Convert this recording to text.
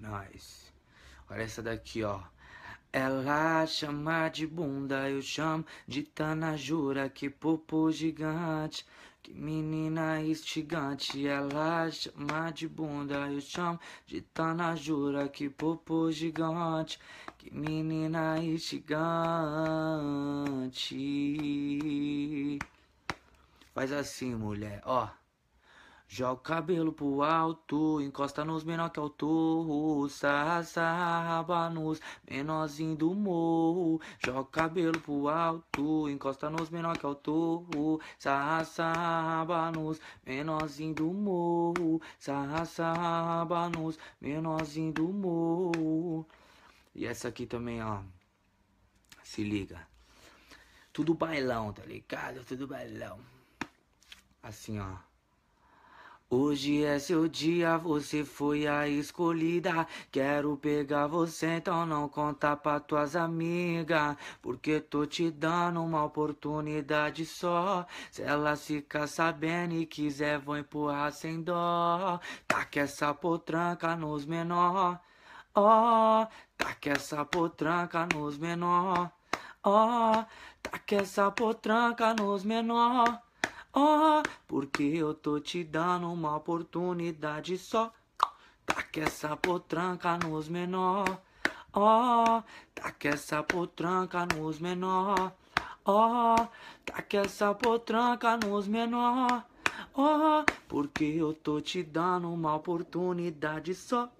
Nice. Olha essa daqui, ó. Ela chama de bunda, eu chamo de tanajura, que popô gigante, que menina instigante. Ela chama de bunda, eu chamo de tanajura, que popô gigante, que menina instigante. Faz assim, mulher, ó. Joga o cabelo pro alto, encosta nos menor que é o torro, sarra, sarra, raba nos menorzinho do morro. Joga o cabelo pro alto, encosta nos menor que é o torro, sarra, sarra, raba nos menorzinho do morro, sarra, sarra, raba nos menorzinho do morro. E essa aqui também, ó, se liga. Tudo bailão, tá ligado? Tudo bailão. Assim, ó. Hoje é seu dia, você foi a escolhida. Quero pegar você, então não conta pra tuas amigas. Porque tô te dando uma oportunidade só. Se ela ficar sabendo e quiser, vou empurrar sem dó. Taque tá essa potranca nos menor. Ó, tá oh, taque essa potranca nos menor. Ó, tá oh, taque essa potranca nos menor. Oh, porque eu tô te dando uma oportunidade só. tá que essa potranca nos menor. Tá oh, que essa potranca nos menor. Tá oh, que essa potranca nos menor. Oh, porque eu tô te dando uma oportunidade só.